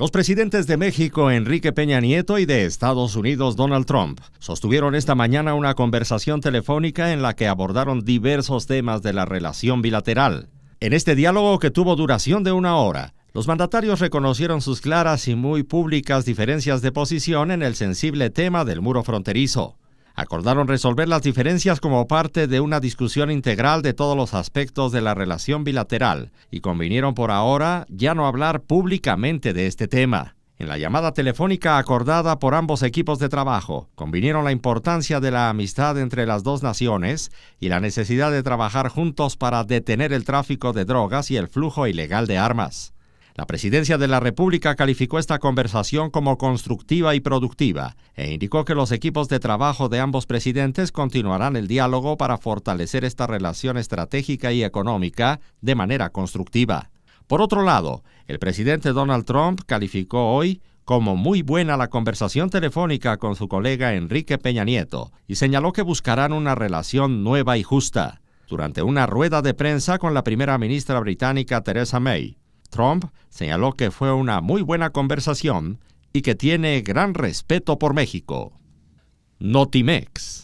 Los presidentes de México, Enrique Peña Nieto, y de Estados Unidos, Donald Trump, sostuvieron esta mañana una conversación telefónica en la que abordaron diversos temas de la relación bilateral. En este diálogo, que tuvo duración de una hora, los mandatarios reconocieron sus claras y muy públicas diferencias de posición en el sensible tema del muro fronterizo acordaron resolver las diferencias como parte de una discusión integral de todos los aspectos de la relación bilateral y convinieron por ahora ya no hablar públicamente de este tema. En la llamada telefónica acordada por ambos equipos de trabajo, convinieron la importancia de la amistad entre las dos naciones y la necesidad de trabajar juntos para detener el tráfico de drogas y el flujo ilegal de armas. La Presidencia de la República calificó esta conversación como constructiva y productiva e indicó que los equipos de trabajo de ambos presidentes continuarán el diálogo para fortalecer esta relación estratégica y económica de manera constructiva. Por otro lado, el presidente Donald Trump calificó hoy como muy buena la conversación telefónica con su colega Enrique Peña Nieto y señaló que buscarán una relación nueva y justa. Durante una rueda de prensa con la primera ministra británica Theresa May, Trump señaló que fue una muy buena conversación y que tiene gran respeto por México. Notimex.